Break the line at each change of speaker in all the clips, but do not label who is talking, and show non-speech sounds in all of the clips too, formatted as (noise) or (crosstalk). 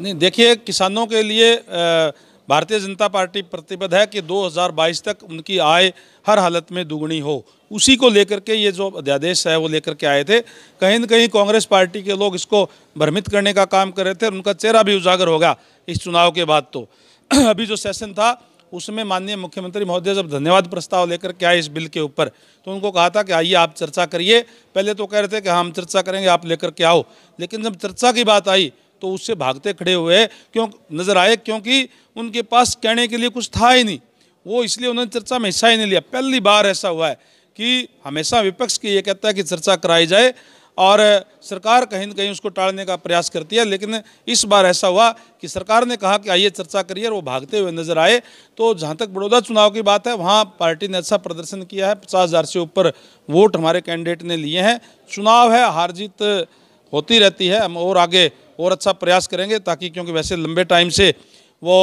नहीं देखिए किसानों के लिए भारतीय जनता पार्टी प्रतिबद्ध है कि 2022 तक उनकी आय हर हालत में दुगुनी हो उसी को लेकर के ये जो अध्यादेश है वो लेकर के आए थे कहीं ना कहीं कांग्रेस पार्टी के लोग इसको भ्रमित करने का काम कर रहे थे उनका चेहरा भी उजागर होगा इस चुनाव के बाद तो (clears throat) अभी जो सेशन था उसमें माननीय मुख्यमंत्री महोदय जब धन्यवाद प्रस्ताव लेकर के आए इस बिल के ऊपर तो उनको कहा था कि आइए आप चर्चा करिए पहले तो कह रहे थे कि हाँ, हम चर्चा करेंगे आप लेकर के आओ लेकिन जब चर्चा की बात आई तो उससे भागते खड़े हुए क्यों नज़र आए क्योंकि उनके पास कहने के लिए कुछ था ही नहीं वो इसलिए उन्होंने चर्चा में हिस्सा ही नहीं लिया पहली बार ऐसा हुआ है कि हमेशा विपक्ष की ये कहता है कि चर्चा कराई जाए और सरकार कहीं ना कहीं उसको टालने का प्रयास करती है लेकिन इस बार ऐसा हुआ कि सरकार ने कहा कि आइए चर्चा करिए और वो भागते हुए नजर आए तो जहाँ तक बड़ौदा चुनाव की बात है वहाँ पार्टी ने अच्छा प्रदर्शन किया है पचास हज़ार से ऊपर वोट हमारे कैंडिडेट ने लिए हैं चुनाव है हार जीत होती रहती है हम और आगे और अच्छा प्रयास करेंगे ताकि क्योंकि वैसे लंबे टाइम से वो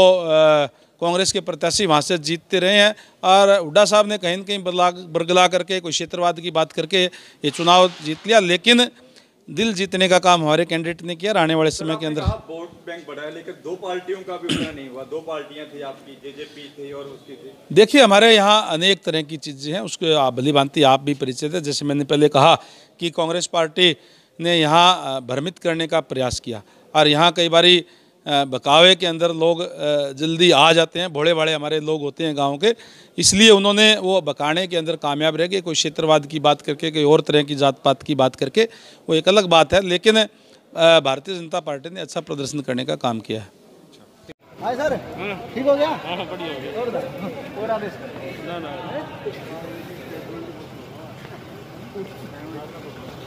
कांग्रेस के प्रत्याशी वहाँ से जीतते रहे हैं और हुडा साहब ने कहीं ना कहीं बदला बरगला करके कोई क्षेत्रवाद की बात करके ये चुनाव जीत लिया लेकिन दिल जीतने का काम हमारे कैंडिडेट ने किया आने वाले समय के अंदर वोट बैंक बढ़ाया लेकिन दो पार्टियों का भी नहीं हुआ दो पार्टियां थी आपकी जेजेपी थी और उसकी थी देखिए हमारे यहाँ अनेक तरह की चीज़ें हैं उसको आप भली भांति आप भी परिचित है जैसे मैंने पहले कहा कि कांग्रेस पार्टी ने यहाँ भ्रमित करने का प्रयास किया और यहाँ कई बारी बकावे के अंदर लोग जल्दी आ जाते हैं भोड़े भाड़े हमारे लोग होते हैं गांव के इसलिए उन्होंने वो बकाने के अंदर कामयाब रह गए कोई क्षेत्रवाद की बात करके कोई और तरह की जात पात की बात करके वो एक अलग बात है लेकिन भारतीय जनता पार्टी ने अच्छा प्रदर्शन करने का काम किया है सर ठीक हो गया हाँ, हाँ, बढ़िया